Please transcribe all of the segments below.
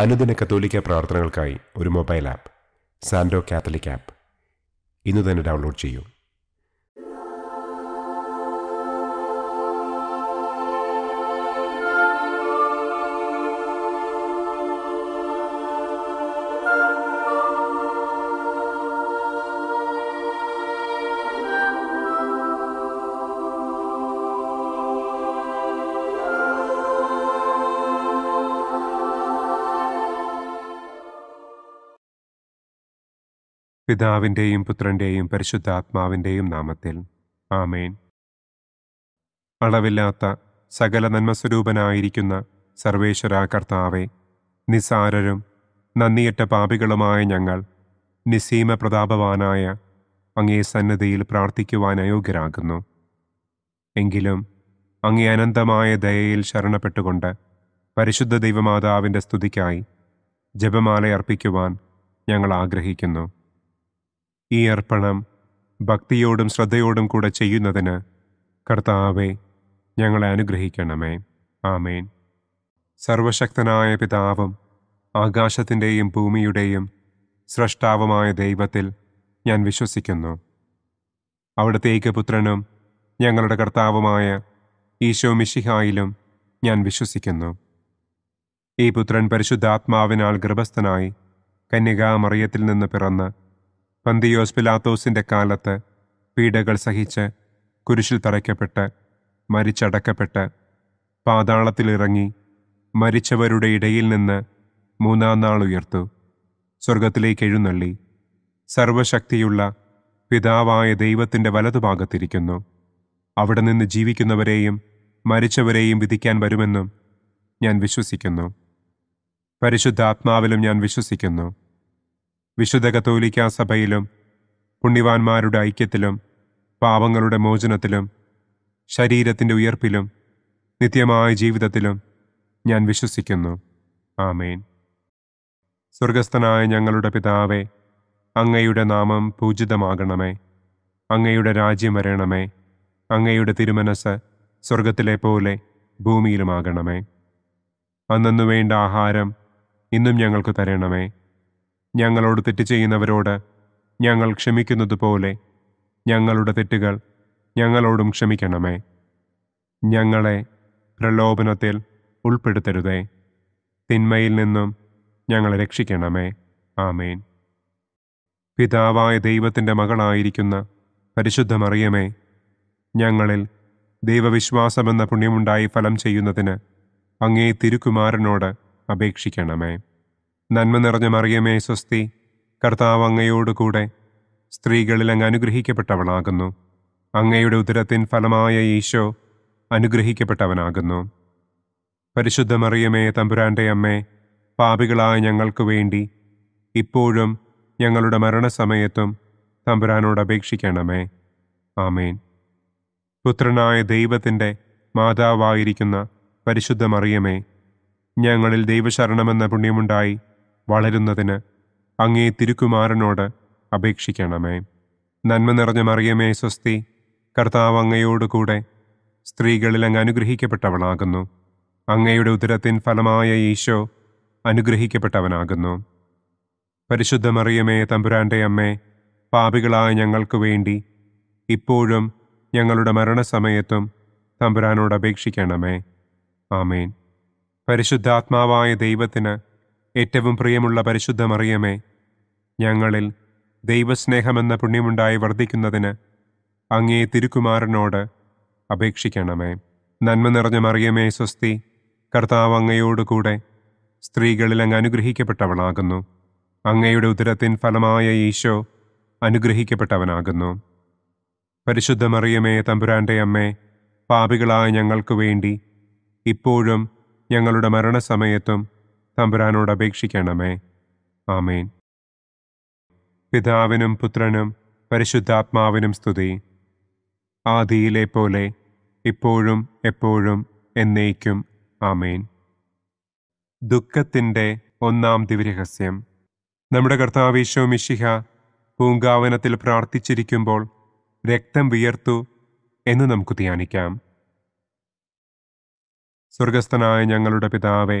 അനുദിന കത്തോലിക്ക പ്രാർത്ഥനകൾക്കായി ഒരു മൊബൈൽ ആപ്പ് സാൻഡോ കാത്തലിക് ആപ്പ് ഇന്ന് തന്നെ ഡൗൺലോഡ് ചെയ്യൂ പിതാവിൻ്റെയും പുത്രൻ്റെയും പരിശുദ്ധാത്മാവിൻ്റെയും നാമത്തിൽ ആമേൻ അളവില്ലാത്ത സകല നന്മസ്വരൂപനായിരിക്കുന്ന സർവേശ്വര കർത്താവെ നിസാരരും നന്ദിയിട്ട പാപികളുമായ ഞങ്ങൾ നിസീമ പ്രതാപവാനായ അങ്ങേ സന്നദ്ധയിൽ പ്രാർത്ഥിക്കുവാൻ അയോഗ്യരാകുന്നു എങ്കിലും അങ്ങേ അനന്തമായ ദയയിൽ ശരണപ്പെട്ടുകൊണ്ട് പരിശുദ്ധ ദൈവമാതാവിൻ്റെ സ്തുതിക്കായി ജപമാല അർപ്പിക്കുവാൻ ഞങ്ങൾ ആഗ്രഹിക്കുന്നു ഈ അർപ്പണം ഭക്തിയോടും ശ്രദ്ധയോടും കൂടെ ചെയ്യുന്നതിന് കർത്താവെ ഞങ്ങളെ അനുഗ്രഹിക്കണമേ ആമേൻ സർവശക്തനായ പിതാവും ആകാശത്തിൻ്റെയും ഭൂമിയുടെയും സ്രഷ്ടാവുമായ ദൈവത്തിൽ ഞാൻ വിശ്വസിക്കുന്നു അവിടുത്തെ ഏകപുത്രനും ഞങ്ങളുടെ കർത്താവുമായ ഈശോ മിഷിഹായിലും ഞാൻ വിശ്വസിക്കുന്നു ഈ പുത്രൻ പരിശുദ്ധാത്മാവിനാൽ ഗർഭസ്ഥനായി കന്യകാമറിയത്തിൽ നിന്ന് പിറന്ന് പന്തിയോസ് പിലാത്തോസിൻ്റെ കാലത്ത് പീഡകൾ സഹിച്ച് കുരിശിൽ തറയ്ക്കപ്പെട്ട് മരിച്ചടക്കപ്പെട്ട് പാതാളത്തിലിറങ്ങി മരിച്ചവരുടെ ഇടയിൽ നിന്ന് മൂന്നാം നാൾ ഉയർത്തു സ്വർഗത്തിലേക്ക് എഴുന്നള്ളി സർവശക്തിയുള്ള പിതാവായ ദൈവത്തിൻ്റെ വലതുഭാഗത്തിരിക്കുന്നു അവിടെ നിന്ന് ജീവിക്കുന്നവരെയും മരിച്ചവരെയും വിധിക്കാൻ വരുമെന്നും ഞാൻ വിശ്വസിക്കുന്നു പരിശുദ്ധാത്മാവിലും ഞാൻ വിശ്വസിക്കുന്നു വിശുദ്ധ കത്തോലിക്ക സഭയിലും പുണ്യവാന്മാരുടെ ഐക്യത്തിലും പാപങ്ങളുടെ മോചനത്തിലും ശരീരത്തിൻ്റെ ഉയർപ്പിലും നിത്യമായ ജീവിതത്തിലും ഞാൻ വിശ്വസിക്കുന്നു ആമേൻ സ്വർഗസ്ഥനായ ഞങ്ങളുടെ പിതാവേ അങ്ങയുടെ നാമം പൂജിതമാകണമേ അങ്ങയുടെ രാജ്യം വരണമേ അങ്ങയുടെ തിരുമനസ് സ്വർഗത്തിലെ പോലെ ഭൂമിയിലുമാകണമേ അന്നു വേണ്ട ആഹാരം ഇന്നും ഞങ്ങൾക്ക് തരണമേ ഞങ്ങളോട് തെറ്റ് ചെയ്യുന്നവരോട് ഞങ്ങൾ ക്ഷമിക്കുന്നത് പോലെ ഞങ്ങളുടെ തെറ്റുകൾ ഞങ്ങളോടും ക്ഷമിക്കണമേ ഞങ്ങളെ പ്രലോഭനത്തിൽ ഉൾപ്പെടുത്തരുതേ തിന്മയിൽ നിന്നും ഞങ്ങളെ രക്ഷിക്കണമേ ആമേൻ പിതാവായ ദൈവത്തിൻ്റെ മകളായിരിക്കുന്ന പരിശുദ്ധ മറിയമേ ഞങ്ങളിൽ ദൈവവിശ്വാസമെന്ന പുണ്യമുണ്ടായി ഫലം ചെയ്യുന്നതിന് അങ്ങേ തിരുക്കുമാരനോട് അപേക്ഷിക്കണമേ നന്മ നിറഞ്ഞ മറിയമേ സ്വസ്തി കർത്താവ് അങ്ങയോടുകൂടെ സ്ത്രീകളിൽ അങ്ങ് അനുഗ്രഹിക്കപ്പെട്ടവളാകുന്നു അങ്ങയുടെ ഉദരത്തിൻ ഫലമായ ഈശോ അനുഗ്രഹിക്കപ്പെട്ടവനാകുന്നു പരിശുദ്ധ മറിയമേ തമ്പുരാൻ്റെ അമ്മേ പാപികളായ ഞങ്ങൾക്ക് വേണ്ടി ഇപ്പോഴും ഞങ്ങളുടെ മരണസമയത്തും തമ്പുരാനോട് അപേക്ഷിക്കണമേ ആമേൻ പുത്രനായ ദൈവത്തിൻ്റെ മാതാവായിരിക്കുന്ന പരിശുദ്ധ മറിയമേ ഞങ്ങളിൽ ദൈവശരണമെന്ന പുണ്യമുണ്ടായി വളരുന്നതിന് അങ്ങേ തിരുക്കുമാരനോട് അപേക്ഷിക്കണമേ നന്മ നിറഞ്ഞ മറിയമേ സ്വസ്തി കർത്താവ് അങ്ങയോടുകൂടെ സ്ത്രീകളിൽ അങ്ങ് അനുഗ്രഹിക്കപ്പെട്ടവളാകുന്നു അങ്ങയുടെ ഉദരത്തിൻ ഫലമായ ഈശോ അനുഗ്രഹിക്കപ്പെട്ടവനാകുന്നു പരിശുദ്ധ മറിയമേ തമ്പുരാൻ്റെ അമ്മേ പാപികളായ ഞങ്ങൾക്ക് വേണ്ടി ഇപ്പോഴും ഞങ്ങളുടെ മരണസമയത്തും തമ്പുരാനോട് അപേക്ഷിക്കണമേ ആമേൻ പരിശുദ്ധാത്മാവായ ദൈവത്തിന് ഏറ്റവും പ്രിയമുള്ള പരിശുദ്ധ മറിയമേ ഞങ്ങളിൽ ദൈവസ്നേഹമെന്ന പുണ്യമുണ്ടായി വർദ്ധിക്കുന്നതിന് അങ്ങേ തിരുക്കുമാരനോട് അപേക്ഷിക്കണമേ നന്മ നിറഞ്ഞ മറിയമേ സ്വസ്തി കർത്താവ് അങ്ങയോടുകൂടെ സ്ത്രീകളിൽ അങ്ങ് അനുഗ്രഹിക്കപ്പെട്ടവളാകുന്നു അങ്ങയുടെ ഉദരത്തിൻ ഫലമായ ഈശോ അനുഗ്രഹിക്കപ്പെട്ടവനാകുന്നു പരിശുദ്ധ മറിയമേ തമ്പുരാൻ്റെ അമ്മേ പാപികളായ ഞങ്ങൾക്ക് വേണ്ടി ഇപ്പോഴും ഞങ്ങളുടെ മരണസമയത്തും തമ്പുരാനോട് അപേക്ഷിക്കണമേ ആമേൻ പിതാവിനും പുത്രനും പരിശുദ്ധാത്മാവിനും സ്തുതി ആദിയിലെ പോലെ ഇപ്പോഴും എപ്പോഴും എന്നേക്കും ആമേൻ ദുഃഖത്തിൻ്റെ ഒന്നാം ദിവരഹസ്യം നമ്മുടെ കർത്താവീശോ മിശിഹ പൂങ്കാവനത്തിൽ പ്രാർത്ഥിച്ചിരിക്കുമ്പോൾ രക്തം വിയർത്തു എന്ന് നമുക്ക് ധ്യാനിക്കാം സ്വർഗസ്ഥനായ ഞങ്ങളുടെ പിതാവേ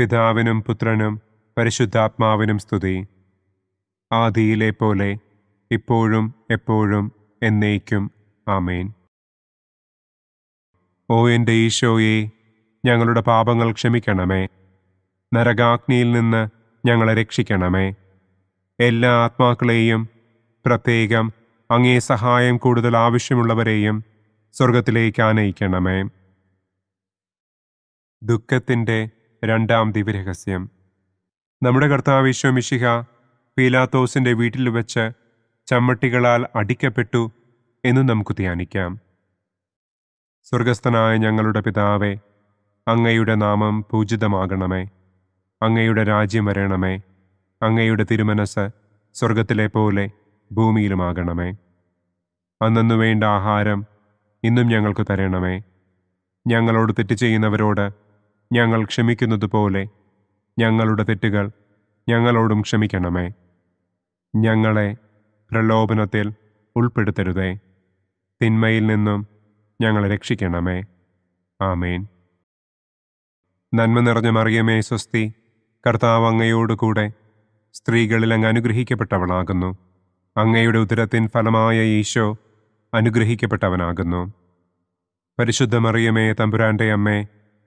പിതാവിനും പുത്രനും പരിശുദ്ധാത്മാവിനും സ്തുതി ആദിയിലെ പോലെ ഇപ്പോഴും എപ്പോഴും എന്നേക്കും ആമേൻ ഓ എൻ്റെ ഈശോയെ ഞങ്ങളുടെ പാപങ്ങൾ ക്ഷമിക്കണമേ നരകാഗ്നിയിൽ നിന്ന് ഞങ്ങളെ രക്ഷിക്കണമേ എല്ലാ ആത്മാക്കളെയും പ്രത്യേകം അങ്ങേ സഹായം കൂടുതൽ ആവശ്യമുള്ളവരെയും സ്വർഗത്തിലേക്ക് ആനയിക്കണമേ ദുഃഖത്തിൻ്റെ രണ്ടാം ദിവ്യരഹസ്യം നമ്മുടെ കർത്താവ് ഈശോ പീലാത്തോസിൻ്റെ വീട്ടിൽ വെച്ച് ചമ്മട്ടികളാൽ അടിക്കപ്പെട്ടു എന്ന് നമുക്ക് ധ്യാനിക്കാം സ്വർഗസ്ഥനായ ഞങ്ങളുടെ പിതാവേ അങ്ങയുടെ നാമം പൂജിതമാകണമേ അങ്ങയുടെ രാജ്യം വരണമേ അങ്ങയുടെ തിരുമനസ് സ്വർഗത്തിലെ പോലെ ഭൂമിയിലുമാകണമേ അന്നു വേണ്ട ആഹാരം ഇന്നും ഞങ്ങൾക്ക് തരണമേ ഞങ്ങളോട് തെറ്റ് ചെയ്യുന്നവരോട് ഞങ്ങൾ ക്ഷമിക്കുന്നതുപോലെ ഞങ്ങളുടെ തെറ്റുകൾ ഞങ്ങളോടും ക്ഷമിക്കണമേ ഞങ്ങളെ പ്രലോഭനത്തിൽ ഉൾപ്പെടുത്തരുതേ തിന്മയിൽ നിന്നും ഞങ്ങളെ രക്ഷിക്കണമേ ആമേൻ നന്മ നിറഞ്ഞ മറിയമേ സ്വസ്തി കർത്താവ് അങ്ങയോടുകൂടെ സ്ത്രീകളിൽ അങ്ങ് അനുഗ്രഹിക്കപ്പെട്ടവളാകുന്നു അങ്ങയുടെ ഉദരത്തിൻ ഫലമായ ഈശോ അനുഗ്രഹിക്കപ്പെട്ടവനാകുന്നു പരിശുദ്ധ മറിയമേ തമ്പുരാൻ്റെ അമ്മേ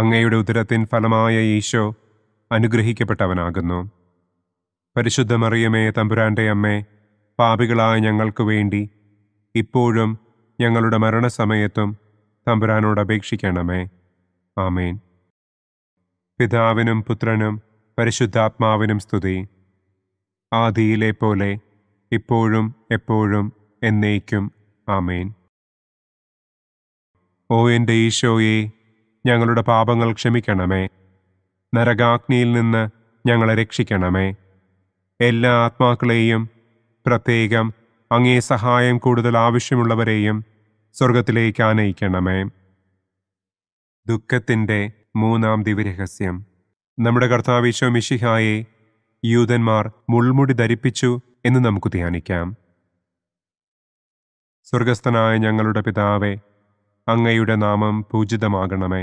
അങ്ങയുടെ ഉദരത്തിൻ ഫലമായ ഈശോ അനുഗ്രഹിക്കപ്പെട്ടവനാകുന്നു പരിശുദ്ധ മറിയമേ തമ്പുരാൻ്റെ അമ്മേ പാപികളായ ഞങ്ങൾക്ക് വേണ്ടി ഇപ്പോഴും ഞങ്ങളുടെ മരണസമയത്തും തമ്പുരാനോട് അപേക്ഷിക്കണമേ ആമേൻ പിതാവിനും പുത്രനും പരിശുദ്ധാത്മാവിനും സ്തുതി ആദിയിലെ പോലെ ഇപ്പോഴും എപ്പോഴും എന്നേക്കും ആമേൻ ഓ എൻ്റെ ഈശോയെ ഞങ്ങളുടെ പാപങ്ങൾ ക്ഷമിക്കണമേ നരകാഗ്നിയിൽ നിന്ന് ഞങ്ങളെ രക്ഷിക്കണമേ എല്ലാ ആത്മാക്കളെയും പ്രത്യേകം അങ്ങേ സഹായം കൂടുതൽ ആവശ്യമുള്ളവരെയും സ്വർഗത്തിലേക്ക് ആനയിക്കണമേ ദുഃഖത്തിൻ്റെ മൂന്നാം ദിവരഹസ്യം നമ്മുടെ കർത്താവിശോ മിഷിഹായെ യൂതന്മാർ മുൾമുടി ധരിപ്പിച്ചു എന്ന് നമുക്ക് ധ്യാനിക്കാം സ്വർഗസ്ഥനായ ഞങ്ങളുടെ പിതാവെ അങ്ങയുടെ നാമം പൂജിതമാകണമേ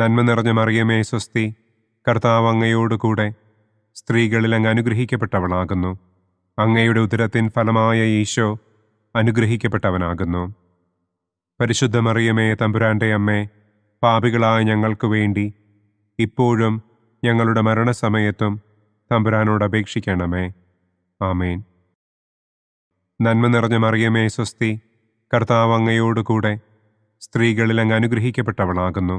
നന്മ നിറഞ്ഞ മറിയമേ സ്വസ്തി കർത്താവ് അങ്ങയോടുകൂടെ സ്ത്രീകളിൽ അങ്ങ് അനുഗ്രഹിക്കപ്പെട്ടവളാകുന്നു അങ്ങയുടെ ഉദരത്തിൻ ഫലമായ ഈശോ അനുഗ്രഹിക്കപ്പെട്ടവനാകുന്നു പരിശുദ്ധ മറിയമേ തമ്പുരാൻ്റെ അമ്മേ പാപികളായ ഞങ്ങൾക്ക് വേണ്ടി ഇപ്പോഴും ഞങ്ങളുടെ മരണസമയത്തും തമ്പുരാനോട് അപേക്ഷിക്കണമേ ആമേൻ നന്മ നിറഞ്ഞ മറിയമേ സ്വസ്തി കർത്താവ് അങ്ങയോടുകൂടെ സ്ത്രീകളിൽ അങ്ങ് അനുഗ്രഹിക്കപ്പെട്ടവളാകുന്നു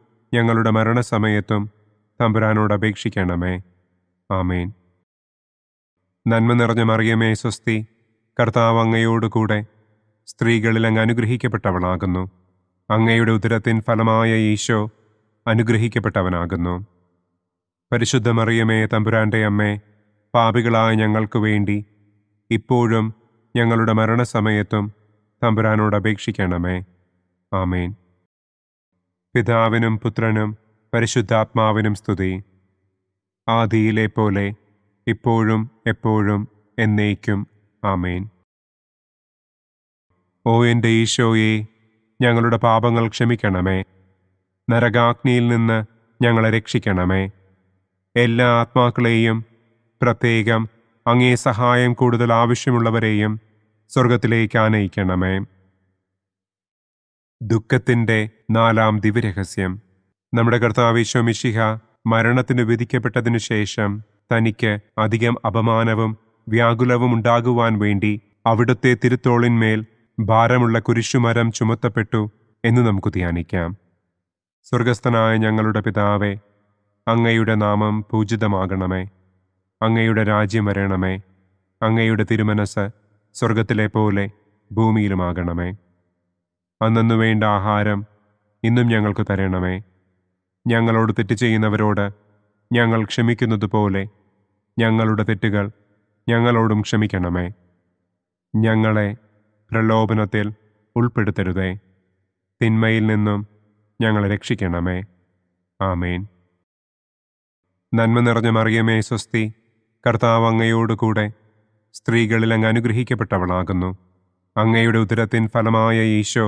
ഞങ്ങളുടെ മരണസമയത്തും തമ്പുരാനോട് അപേക്ഷിക്കണമേ ആമേൻ നന്മ നിറഞ്ഞ മറിയമേ സ്വസ്തി കർത്താവ് അങ്ങയോടുകൂടെ സ്ത്രീകളിൽ അങ്ങ് അനുഗ്രഹിക്കപ്പെട്ടവളാകുന്നു അങ്ങയുടെ ഉദരത്തിൻ ഫലമായ ഈശോ അനുഗ്രഹിക്കപ്പെട്ടവനാകുന്നു പരിശുദ്ധ മറിയമേ തമ്പുരാൻ്റെ അമ്മേ പാപികളായ ഞങ്ങൾക്ക് വേണ്ടി ഇപ്പോഴും ഞങ്ങളുടെ മരണസമയത്തും തമ്പുരാനോട് അപേക്ഷിക്കണമേ ആമേൻ പിതാവിനും പുത്രനും പരിശുദ്ധാത്മാവിനും സ്തുതി ആദിയിലെ പോലെ ഇപ്പോഴും എപ്പോഴും എന്നേക്കും ആമേൻ ഓ എൻ്റെ ഈശോയെ ഞങ്ങളുടെ പാപങ്ങൾ ക്ഷമിക്കണമേ നരകാഗ്നിയിൽ നിന്ന് ഞങ്ങളെ രക്ഷിക്കണമേ എല്ലാ ആത്മാക്കളെയും പ്രത്യേകം അങ്ങേ സഹായം കൂടുതൽ ആവശ്യമുള്ളവരെയും സ്വർഗത്തിലേക്ക് ആനയിക്കണമേ ദുഃഖത്തിന്റെ നാലാം ദിവ്യരഹസ്യം നമ്മുടെ കർത്താവേശോ മിഷിഹ മരണത്തിന് വിധിക്കപ്പെട്ടതിനു ശേഷം തനിക്ക് അധികം അപമാനവും വ്യാകുലവും ഉണ്ടാകുവാൻ വേണ്ടി അവിടുത്തെ തിരുത്തോളിന്മേൽ ഭാരമുള്ള കുരിശുമരം ചുമത്തപ്പെട്ടു എന്ന് നമുക്ക് ധ്യാനിക്കാം സ്വർഗസ്ഥനായ ഞങ്ങളുടെ പിതാവെ അങ്ങയുടെ നാമം പൂജിതമാകണമേ അങ്ങയുടെ രാജ്യം വരണമേ അങ്ങയുടെ തിരുമനസ് സ്വർഗത്തിലെ പോലെ ഭൂമിയിലുമാകണമേ അന്നു വേണ്ട ആഹാരം ഇന്നും ഞങ്ങൾക്ക് തരണമേ ഞങ്ങളോട് തെറ്റ് ചെയ്യുന്നവരോട് ഞങ്ങൾ ക്ഷമിക്കുന്നത് പോലെ ഞങ്ങളുടെ തെറ്റുകൾ ഞങ്ങളോടും ക്ഷമിക്കണമേ ഞങ്ങളെ പ്രലോഭനത്തിൽ ഉൾപ്പെടുത്തരുതേ തിന്മയിൽ നിന്നും ഞങ്ങളെ രക്ഷിക്കണമേ ആമേൻ നന്മ നിറഞ്ഞ മറിയമേ സ്വസ്തി കർത്താവ് അങ്ങയോടുകൂടെ സ്ത്രീകളിൽ അങ്ങ് അനുഗ്രഹിക്കപ്പെട്ടവളാകുന്നു അങ്ങയുടെ ഉദരത്തിൻ ഫലമായ ഈശോ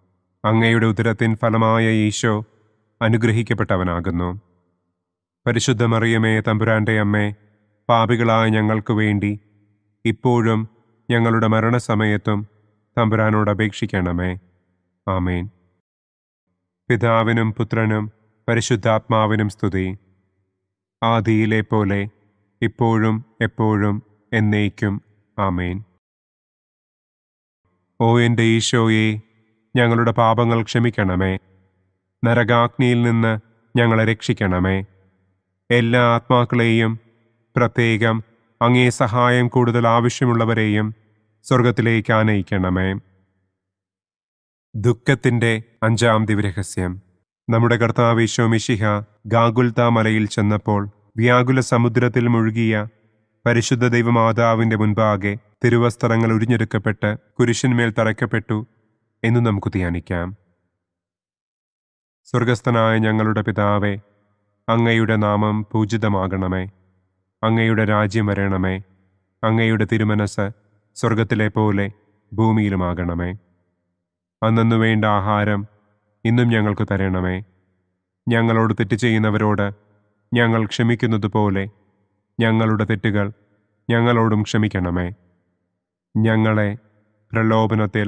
അങ്ങയുടെ ഉദരത്തിൻ ഫലമായ ഈശോ അനുഗ്രഹിക്കപ്പെട്ടവനാകുന്നു പരിശുദ്ധ മറിയമേ തമ്പുരാൻ്റെ അമ്മേ പാപികളായ ഞങ്ങൾക്ക് വേണ്ടി ഇപ്പോഴും ഞങ്ങളുടെ മരണസമയത്തും തമ്പുരാനോട് അപേക്ഷിക്കണമേ ആമേൻ പിതാവിനും പുത്രനും പരിശുദ്ധാത്മാവിനും സ്തുതി ആദിയിലെ പോലെ ഇപ്പോഴും എപ്പോഴും എന്നേക്കും ആമേൻ ഓ എൻ്റെ ഈശോയെ ഞങ്ങളുടെ പാപങ്ങൾ ക്ഷമിക്കണമേ നരകാഗ്നിയിൽ നിന്ന് ഞങ്ങളെ രക്ഷിക്കണമേ എല്ലാ ആത്മാക്കളെയും പ്രത്യേകം അങ്ങേ സഹായം കൂടുതൽ ആവശ്യമുള്ളവരെയും സ്വർഗത്തിലേക്ക് ആനയിക്കണമേ ദുഃഖത്തിൻ്റെ അഞ്ചാം ദിവരഹസ്യം നമ്മുടെ കർത്താവ് യശോമിഷിഹ ഗാഗുൽത മലയിൽ ചെന്നപ്പോൾ വ്യാകുല സമുദ്രത്തിൽ മുഴുകിയ പരിശുദ്ധ ദൈവമാതാവിന്റെ മുൻപാകെ തിരുവസ്ത്രങ്ങൾ ഉരിഞ്ഞെടുക്കപ്പെട്ട് കുരിശിന്മേൽ തറയ്ക്കപ്പെട്ടു എന്ന് നമുക്ക് ധ്യാനിക്കാം സ്വർഗസ്ഥനായ ഞങ്ങളുടെ പിതാവേ അങ്ങയുടെ നാമം പൂജിതമാകണമേ അങ്ങയുടെ രാജ്യം വരണമേ അങ്ങയുടെ തിരുമനസ് സ്വർഗത്തിലെ പോലെ ഭൂമിയിലുമാകണമേ അന്നു വേണ്ട ആഹാരം ഇന്നും ഞങ്ങൾക്ക് തരണമേ ഞങ്ങളോട് തെറ്റ് ചെയ്യുന്നവരോട് ഞങ്ങൾ ക്ഷമിക്കുന്നത് പോലെ ഞങ്ങളുടെ തെറ്റുകൾ ഞങ്ങളോടും ക്ഷമിക്കണമേ ഞങ്ങളെ പ്രലോഭനത്തിൽ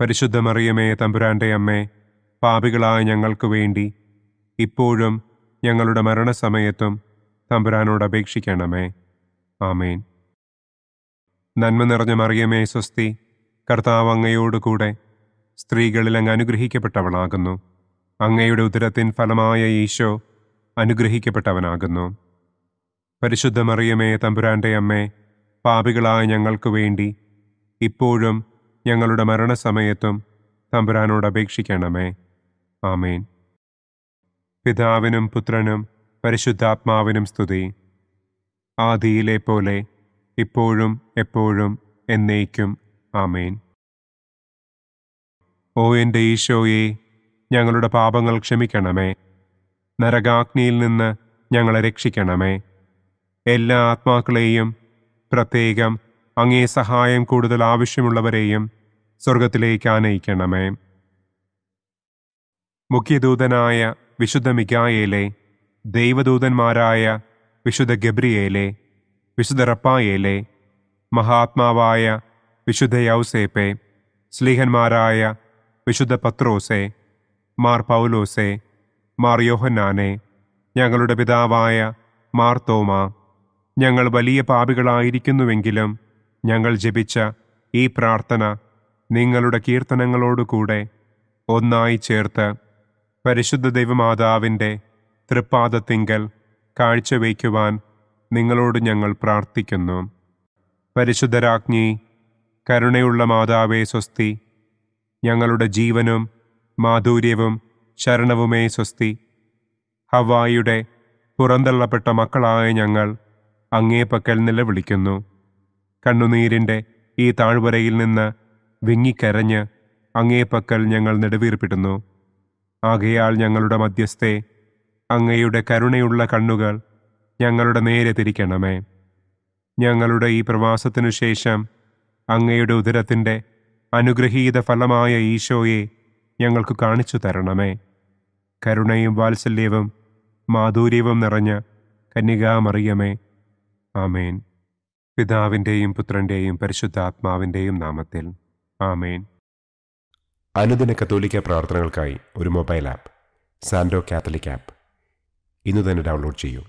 പരിശുദ്ധ മറിയമേ തമ്പുരാന്റെ അമ്മേ പാപികളായ ഞങ്ങൾക്ക് വേണ്ടി ഇപ്പോഴും ഞങ്ങളുടെ മരണസമയത്തും തമ്പുരാനോട് അപേക്ഷിക്കണമേ ആമേൻ നന്മ നിറഞ്ഞ മറിയമേ സ്വസ്തി കർത്താവ് അങ്ങയോടുകൂടെ സ്ത്രീകളിൽ അങ്ങ് അനുഗ്രഹിക്കപ്പെട്ടവളാകുന്നു അങ്ങയുടെ ഉദരത്തിൻ ഫലമായ ഈശോ അനുഗ്രഹിക്കപ്പെട്ടവനാകുന്നു പരിശുദ്ധ മറിയമേ തമ്പുരാന്റെ അമ്മേ പാപികളായ ഞങ്ങൾക്ക് വേണ്ടി ഇപ്പോഴും ഞങ്ങളുടെ മരണസമയത്തും തമ്പുരാനോട് അപേക്ഷിക്കണമേ ആമേൻ പിതാവിനും പുത്രനും പരിശുദ്ധാത്മാവിനും സ്തുതി ആദിയിലെ പോലെ ഇപ്പോഴും എപ്പോഴും എന്നേക്കും ആമേൻ ഓ എൻ്റെ ഈശോയെ ഞങ്ങളുടെ പാപങ്ങൾ ക്ഷമിക്കണമേ നരകാഗ്നിയിൽ നിന്ന് ഞങ്ങളെ രക്ഷിക്കണമേ എല്ലാ ആത്മാക്കളെയും പ്രത്യേകം അങ്ങേ സഹായം കൂടുതൽ ആവശ്യമുള്ളവരെയും സ്വർഗത്തിലേക്ക് ആനയിക്കണമേ മുഖ്യദൂതനായ വിശുദ്ധ മിഗായേലെ ദൈവദൂതന്മാരായ വിശുദ്ധ ഗബ്രിയേലെ വിശുദ്ധ റപ്പായേലെ മഹാത്മാവായ വിശുദ്ധ യൗസേപ്പെ സ്ലീഹന്മാരായ വിശുദ്ധ പത്രോസെ മാർ പൗലോസെ മാർ യോഹന്നാനെ ഞങ്ങളുടെ പിതാവായ മാർ തോമ ഞങ്ങൾ വലിയ പാപികളായിരിക്കുന്നുവെങ്കിലും ഞങ്ങൾ ജപിച്ച ഈ പ്രാർത്ഥന നിങ്ങളുടെ കീർത്തനങ്ങളോടുകൂടെ ഒന്നായി ചേർത്ത് പരിശുദ്ധ ദൈവമാതാവിൻ്റെ തൃപ്പാദത്തിങ്കൽ കാഴ്ചവയ്ക്കുവാൻ നിങ്ങളോട് ഞങ്ങൾ പ്രാർത്ഥിക്കുന്നു പരിശുദ്ധരാജ്ഞി കരുണയുള്ള മാതാവേ സ്വസ്തി ഞങ്ങളുടെ ജീവനും മാധുര്യവും ശരണവുമേ സ്വസ്തി ഹവായിയുടെ പുറന്തള്ളപ്പെട്ട മക്കളായ ഞങ്ങൾ അങ്ങേപ്പക്കൽ നിലവിളിക്കുന്നു കണ്ണുനീരിൻ്റെ ഈ താഴ്വരയിൽ നിന്ന് വെങ്ങിക്കരഞ്ഞ് അങ്ങേപ്പക്കൽ ഞങ്ങൾ നെടുവീർപ്പിടുന്നു ആകയാൾ ഞങ്ങളുടെ മധ്യസ്ഥെ അങ്ങയുടെ കരുണയുള്ള കണ്ണുകൾ ഞങ്ങളുടെ നേരെ തിരിക്കണമേ ഞങ്ങളുടെ ഈ പ്രവാസത്തിനു ശേഷം അങ്ങയുടെ ഉദരത്തിൻ്റെ അനുഗ്രഹീത ഫലമായ ഈശോയെ ഞങ്ങൾക്ക് കാണിച്ചു തരണമേ കരുണയും വാത്സല്യവും മാധുര്യവും നിറഞ്ഞ കന്യകാമറിയമേ ആമേൻ പിതാവിൻ്റെയും പുത്രൻ്റെയും പരിശുദ്ധാത്മാവിൻ്റെയും നാമത്തിൽ ആമേൻ അനുദിന കത്തോലിക്ക പ്രാർത്ഥനകൾക്കായി ഒരു മൊബൈൽ ആപ്പ് സാൻഡോ കാത്തലിക് ആപ്പ് ഇന്ന് തന്നെ ഡൗൺലോഡ് ചെയ്യൂ